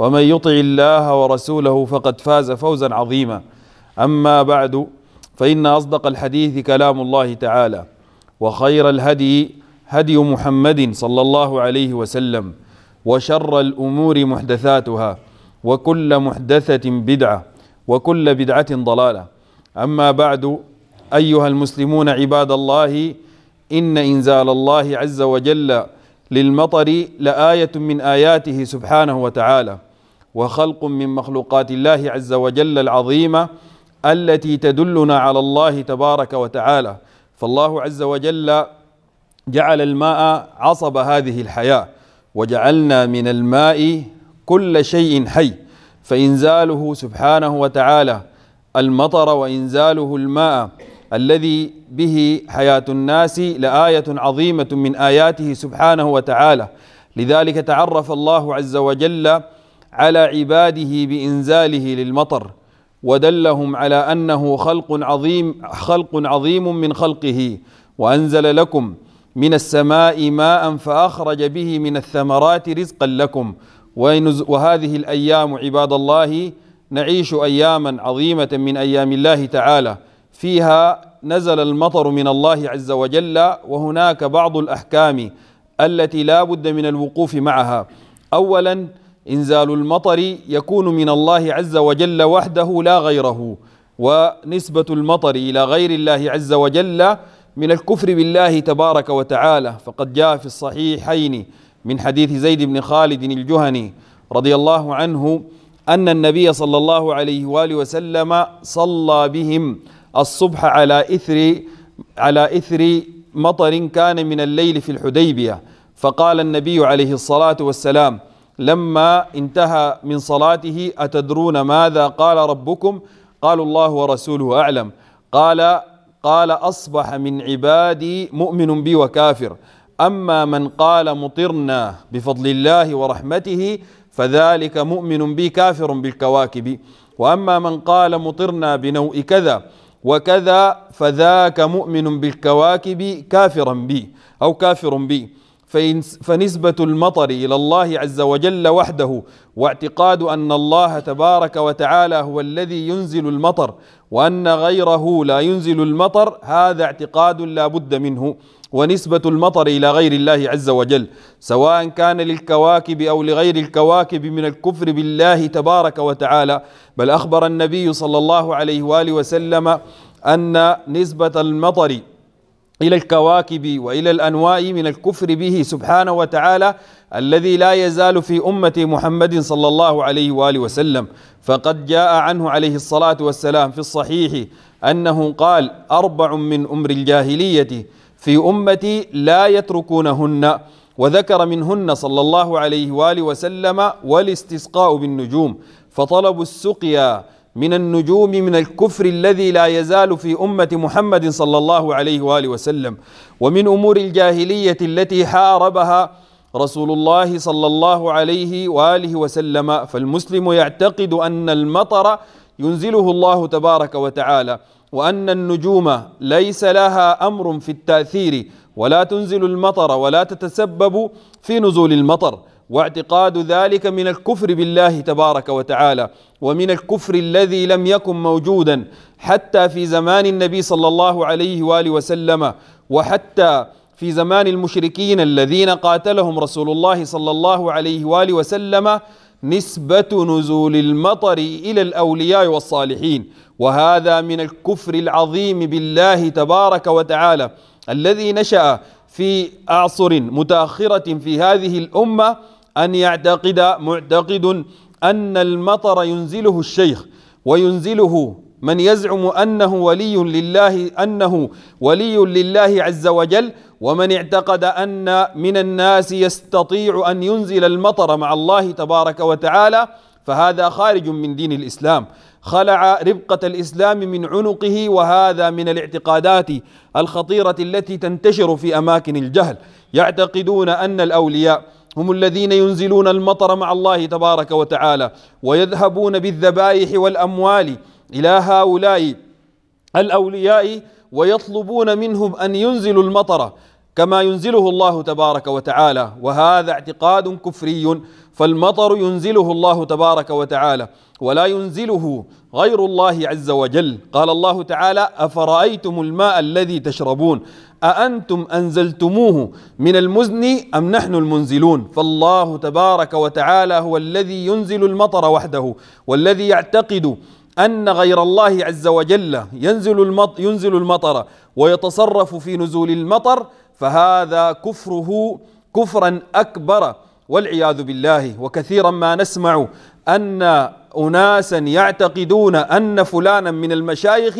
ومن يطع الله ورسوله فقد فاز فوزا عظيما اما بعد فان اصدق الحديث كلام الله تعالى وخير الهدي هدي محمد صلى الله عليه وسلم وشر الامور محدثاتها وكل محدثه بدعه وكل بدعه ضلاله اما بعد ايها المسلمون عباد الله ان انزال الله عز وجل للمطر لايه من اياته سبحانه وتعالى وخلق من مخلوقات الله عز وجل العظيمه التي تدلنا على الله تبارك وتعالى فالله عز وجل جعل الماء عصب هذه الحياه وجعلنا من الماء كل شيء حي فانزاله سبحانه وتعالى المطر وانزاله الماء الذي به حياه الناس لايه عظيمه من اياته سبحانه وتعالى لذلك تعرف الله عز وجل على عباده بإنزاله للمطر ودلهم على أنه خلق عظيم خلق عظيم من خلقه وأنزل لكم من السماء ماء فأخرج به من الثمرات رزقا لكم وهذه الأيام عباد الله نعيش أياما عظيمة من أيام الله تعالى فيها نزل المطر من الله عز وجل وهناك بعض الأحكام التي لا بد من الوقوف معها أولا إنزال المطر يكون من الله عز وجل وحده لا غيره ونسبة المطر إلى غير الله عز وجل من الكفر بالله تبارك وتعالى فقد جاء في الصحيحين من حديث زيد بن خالد الجهني رضي الله عنه أن النبي صلى الله عليه وآله وسلم صلى بهم الصبح على إثر على إثر مطر كان من الليل في الحديبية فقال النبي عليه الصلاة والسلام لما انتهى من صلاته أتدرون ماذا قال ربكم قالوا الله ورسوله أعلم قال قال أصبح من عبادي مؤمن بي وكافر أما من قال مطرنا بفضل الله ورحمته فذلك مؤمن بي كافر بالكواكب وأما من قال مطرنا بنوء كذا وكذا فذاك مؤمن بالكواكب كافرا بي أو كافر بي فنسبة المطر إلى الله عز وجل وحده واعتقاد أن الله تبارك وتعالى هو الذي ينزل المطر وأن غيره لا ينزل المطر هذا اعتقاد لا بد منه ونسبة المطر إلى غير الله عز وجل سواء كان للكواكب أو لغير الكواكب من الكفر بالله تبارك وتعالى بل أخبر النبي صلى الله عليه وآله وسلم أن نسبة المطر إلى الكواكب وإلى الانواء من الكفر به سبحانه وتعالى الذي لا يزال في أمة محمد صلى الله عليه وآله وسلم فقد جاء عنه عليه الصلاة والسلام في الصحيح أنه قال أربع من أمر الجاهلية في أمتي لا يتركونهن وذكر منهن صلى الله عليه وآله وسلم والاستسقاء بالنجوم فطلب السقيا من النجوم من الكفر الذي لا يزال في أمة محمد صلى الله عليه وآله وسلم ومن أمور الجاهلية التي حاربها رسول الله صلى الله عليه وآله وسلم فالمسلم يعتقد أن المطر ينزله الله تبارك وتعالى وأن النجوم ليس لها أمر في التأثير ولا تنزل المطر ولا تتسبب في نزول المطر واعتقاد ذلك من الكفر بالله تبارك وتعالى ومن الكفر الذي لم يكن موجودا حتى في زمان النبي صلى الله عليه واله وسلم وحتى في زمان المشركين الذين قاتلهم رسول الله صلى الله عليه واله وسلم نسبة نزول المطر إلى الأولياء والصالحين وهذا من الكفر العظيم بالله تبارك وتعالى الذي نشأ في أعصر متأخرة في هذه الأمة أن يعتقد معتقد أن المطر ينزله الشيخ وينزله من يزعم أنه ولي لله أنه ولي لله عز وجل ومن اعتقد أن من الناس يستطيع أن ينزل المطر مع الله تبارك وتعالى فهذا خارج من دين الإسلام خلع ربقة الإسلام من عنقه وهذا من الاعتقادات الخطيرة التي تنتشر في أماكن الجهل يعتقدون أن الأولياء هم الذين ينزلون المطر مع الله تبارك وتعالى ويذهبون بالذبائح والاموال الى هؤلاء الاولياء ويطلبون منهم ان ينزلوا المطر كما ينزله الله تبارك وتعالى وهذا اعتقاد كفري فالمطر ينزله الله تبارك وتعالى ولا ينزله غير الله عز وجل قال الله تعالى افرايتم الماء الذي تشربون أأنتم أنزلتموه من المزن أم نحن المنزلون فالله تبارك وتعالى هو الذي ينزل المطر وحده والذي يعتقد أن غير الله عز وجل ينزل المطر, ينزل المطر ويتصرف في نزول المطر فهذا كفره كفرا أكبر والعياذ بالله وكثيرا ما نسمع أن أناسا يعتقدون أن فلانا من المشايخ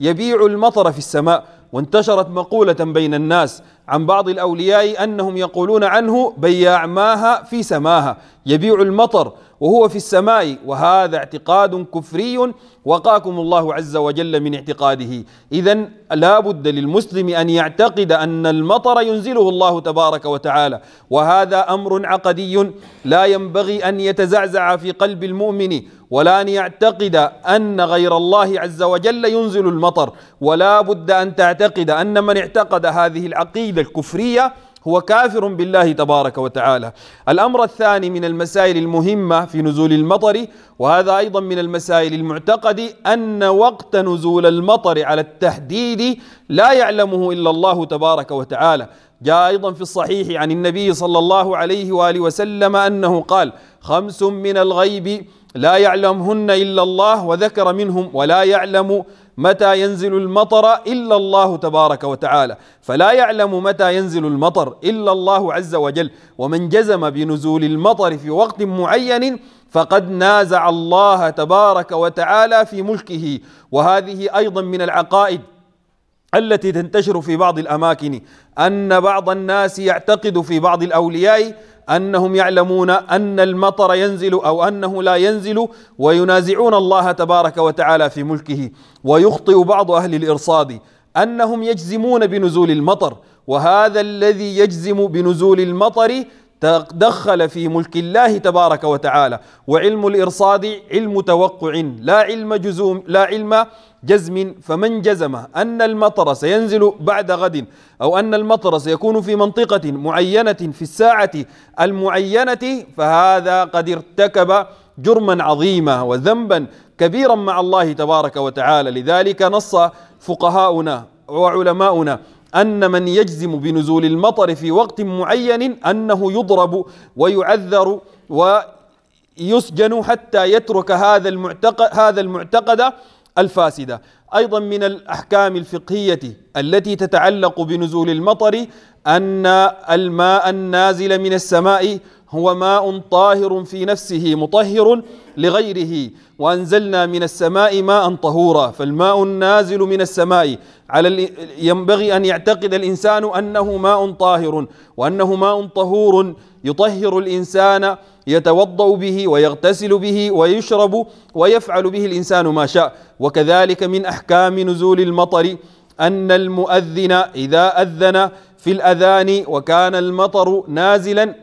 يبيع المطر في السماء وانتشرت مقولة بين الناس عن بعض الأولياء أنهم يقولون عنه بياع ماها في سماها يبيع المطر وهو في السماء وهذا اعتقاد كفري وقاكم الله عز وجل من اعتقاده إذا لا بد للمسلم أن يعتقد أن المطر ينزله الله تبارك وتعالى وهذا أمر عقدي لا ينبغي أن يتزعزع في قلب المؤمن ولا أن يعتقد أن غير الله عز وجل ينزل المطر ولا بد أن تعتقد أن من اعتقد هذه العقيدة الكفرية هو كافر بالله تبارك وتعالى الأمر الثاني من المسائل المهمة في نزول المطر وهذا أيضا من المسائل المعتقد أن وقت نزول المطر على التحديد لا يعلمه إلا الله تبارك وتعالى جاء أيضا في الصحيح عن النبي صلى الله عليه وآله وسلم أنه قال خمس من الغيب لا يعلمهن إلا الله وذكر منهم ولا يعلم متى ينزل المطر إلا الله تبارك وتعالى فلا يعلم متى ينزل المطر إلا الله عز وجل ومن جزم بنزول المطر في وقت معين فقد نازع الله تبارك وتعالى في ملكه وهذه أيضا من العقائد التي تنتشر في بعض الأماكن أن بعض الناس يعتقد في بعض الأولياء انهم يعلمون ان المطر ينزل او انه لا ينزل وينازعون الله تبارك وتعالى في ملكه ويخطئ بعض اهل الارصاد انهم يجزمون بنزول المطر وهذا الذي يجزم بنزول المطر تدخل في ملك الله تبارك وتعالى وعلم الإرصاد علم توقع لا علم جزوم لا علم جزم فمن جزم أن المطر سينزل بعد غد أو أن المطر سيكون في منطقة معينة في الساعة المعينة فهذا قد ارتكب جرما عظيما وذنبا كبيرا مع الله تبارك وتعالى لذلك نص فقهاؤنا وعلماؤنا أن من يجزم بنزول المطر في وقت معين أنه يضرب ويعذر ويسجن حتى يترك هذا المعتقد هذا المعتقد الفاسدة أيضا من الأحكام الفقهية التي تتعلق بنزول المطر أن الماء النازل من السماء هو ماء طاهر في نفسه مطهر لغيره وأنزلنا من السماء ماء طهورا فالماء النازل من السماء على ينبغي أن يعتقد الإنسان أنه ماء طاهر وأنه ماء طهور يطهر الإنسان يتوضأ به ويغتسل به ويشرب ويفعل به الإنسان ما شاء وكذلك من أحكام نزول المطر أن المؤذن إذا أذن في الأذان وكان المطر نازلا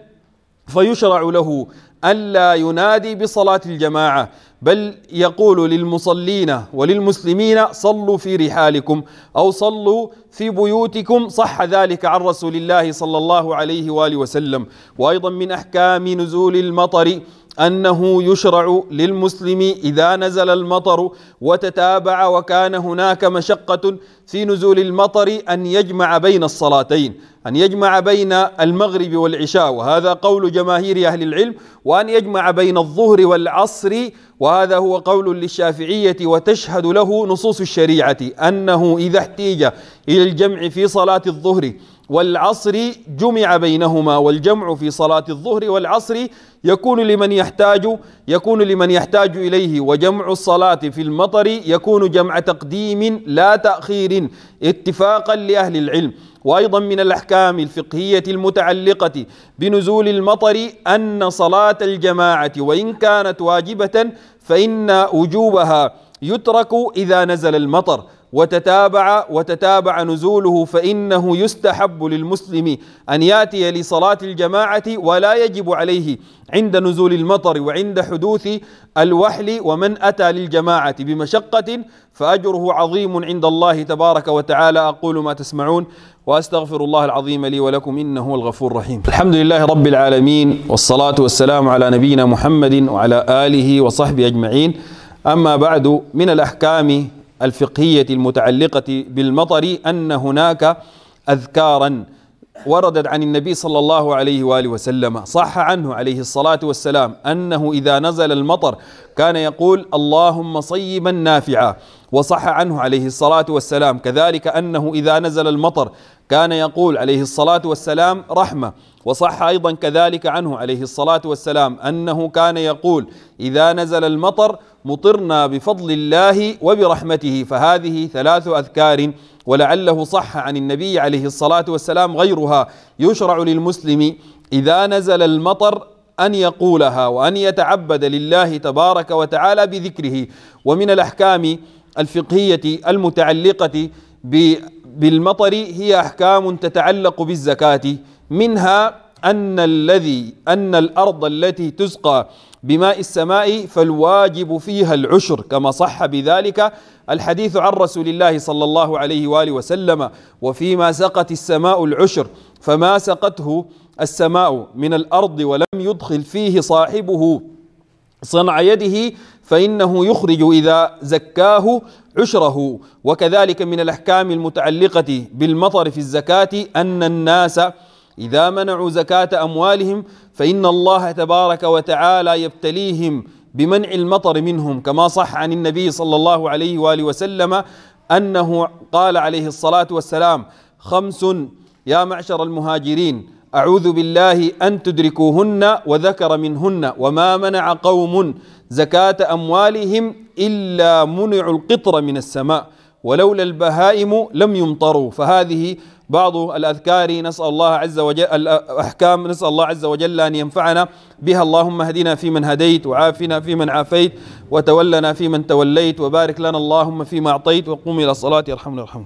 فيشرع له ألا ينادي بصلاة الجماعة بل يقول للمصلين وللمسلمين صلوا في رحالكم أو صلوا في بيوتكم صح ذلك عن رسول الله صلى الله عليه وآله وسلم وأيضا من أحكام نزول المطر أنه يشرع للمسلم إذا نزل المطر وتتابع وكان هناك مشقة في نزول المطر أن يجمع بين الصلاتين أن يجمع بين المغرب والعشاء وهذا قول جماهير أهل العلم وأن يجمع بين الظهر والعصر وهذا هو قول للشافعية وتشهد له نصوص الشريعة أنه إذا احتيج إلى الجمع في صلاة الظهر والعصر جمع بينهما والجمع في صلاة الظهر والعصر يكون لمن يحتاج يكون لمن يحتاج إليه وجمع الصلاة في المطر يكون جمع تقديم لا تأخير اتفاقا لأهل العلم وأيضا من الأحكام الفقهية المتعلقة بنزول المطر أن صلاة الجماعة وإن كانت واجبة فإن وجوبها يترك إذا نزل المطر وتتابع وتتابع نزوله فإنه يستحب للمسلم أن يأتي لصلاة الجماعة ولا يجب عليه عند نزول المطر وعند حدوث الوحل ومن أتى للجماعة بمشقة فأجره عظيم عند الله تبارك وتعالى أقول ما تسمعون واستغفر الله العظيم لي ولكم انه هو الغفور الرحيم. الحمد لله رب العالمين والصلاه والسلام على نبينا محمد وعلى اله وصحبه اجمعين. اما بعد من الاحكام الفقهية المتعلقة بالمطر أن هناك أذكارا وردت عن النبي صلى الله عليه وآله وسلم صح عنه عليه الصلاة والسلام أنه إذا نزل المطر كان يقول اللهم صيبا نافعا وصح عنه عليه الصلاة والسلام كذلك أنه إذا نزل المطر كان يقول عليه الصلاة والسلام رحمة وصح أيضا كذلك عنه عليه الصلاة والسلام أنه كان يقول إذا نزل المطر مطرنا بفضل الله وبرحمته فهذه ثلاث أذكار ولعله صح عن النبي عليه الصلاة والسلام غيرها يشرع للمسلم إذا نزل المطر أن يقولها وأن يتعبد لله تبارك وتعالى بذكره ومن الأحكام الفقهية المتعلقة بالمطر هي أحكام تتعلق بالزكاة منها أن الذي أن الأرض التي تسقى بماء السماء فالواجب فيها العشر كما صح بذلك الحديث عن رسول الله صلى الله عليه واله وسلم وفيما سقت السماء العشر فما سقته السماء من الارض ولم يدخل فيه صاحبه صنع يده فانه يخرج اذا زكاه عشره وكذلك من الاحكام المتعلقه بالمطر في الزكاه ان الناس إذا منعوا زكاة أموالهم فإن الله تبارك وتعالى يبتليهم بمنع المطر منهم كما صح عن النبي صلى الله عليه وآله وسلم أنه قال عليه الصلاة والسلام خمس يا معشر المهاجرين أعوذ بالله أن تدركوهن وذكر منهن وما منع قوم زكاة أموالهم إلا منع القطر من السماء ولولا البهائم لم يمطروا فهذه بعض الأذكار نسأل الله عز وجل الأحكام نسأل الله عز وجل أن ينفعنا بها اللهم اهدنا فيمن هديت وعافنا فيمن عافيت وتولنا فيمن توليت وبارك لنا اللهم فيما أعطيت وقوم إلى الصلاة يرحمنا الرحمن